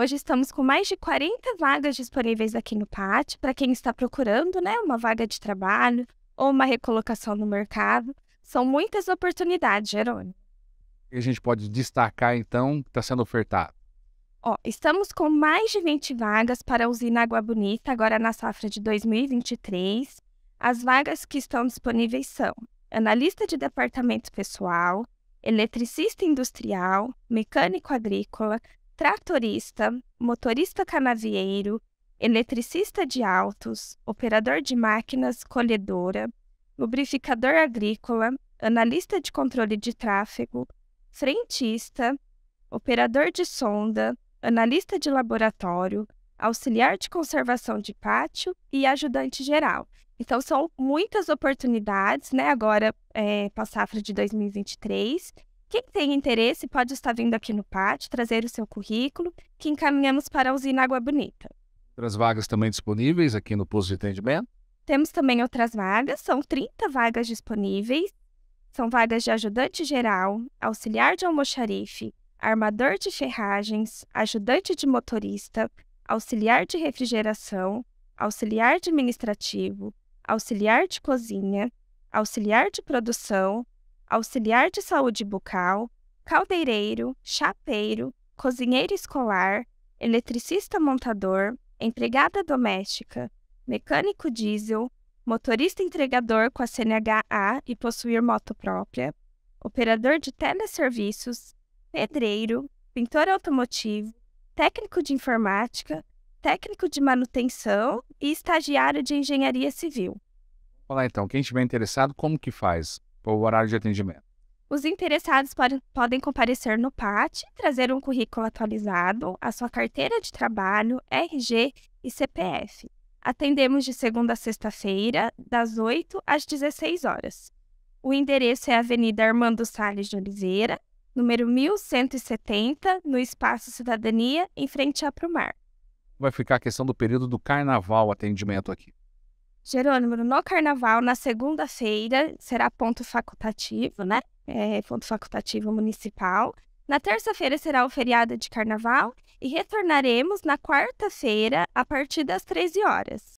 Hoje estamos com mais de 40 vagas disponíveis aqui no PAT para quem está procurando né, uma vaga de trabalho ou uma recolocação no mercado. São muitas oportunidades, Jerônimo. O que a gente pode destacar, então, que está sendo ofertado? Ó, estamos com mais de 20 vagas para a usina Água Bonita, agora na safra de 2023. As vagas que estão disponíveis são analista de departamento pessoal, eletricista industrial, mecânico agrícola, tratorista, motorista canavieiro, eletricista de autos, operador de máquinas, colhedora, lubrificador agrícola, analista de controle de tráfego, frentista, operador de sonda, analista de laboratório, auxiliar de conservação de pátio e ajudante geral. Então, são muitas oportunidades, né? Agora, é, eh, para a safra de 2023, quem tem interesse pode estar vindo aqui no PAT, trazer o seu currículo, que encaminhamos para a usina Água Bonita. Outras vagas também disponíveis aqui no posto de atendimento? Temos também outras vagas, são 30 vagas disponíveis. São vagas de ajudante geral, auxiliar de almoxarife, armador de ferragens, ajudante de motorista, auxiliar de refrigeração, auxiliar administrativo, auxiliar de cozinha, auxiliar de produção, auxiliar de saúde bucal, caldeireiro, chapeiro, cozinheiro escolar, eletricista montador, empregada doméstica, mecânico diesel, motorista entregador com a CNHA e possuir moto própria, operador de teleserviços, pedreiro, pintor automotivo, técnico de informática, técnico de manutenção e estagiário de engenharia civil. Olá então, quem estiver interessado, como que faz? O horário de atendimento. Os interessados podem, podem comparecer no PAT, trazer um currículo atualizado, a sua carteira de trabalho, RG e CPF. Atendemos de segunda a sexta-feira, das 8 às 16 horas. O endereço é Avenida Armando Salles de Oliveira, número 1170, no Espaço Cidadania, em frente à Prumar. Vai ficar a questão do período do carnaval atendimento aqui. Jerônimo, no carnaval, na segunda-feira, será ponto facultativo, né? É, ponto facultativo municipal. Na terça-feira será o feriado de carnaval e retornaremos na quarta-feira a partir das 13 horas.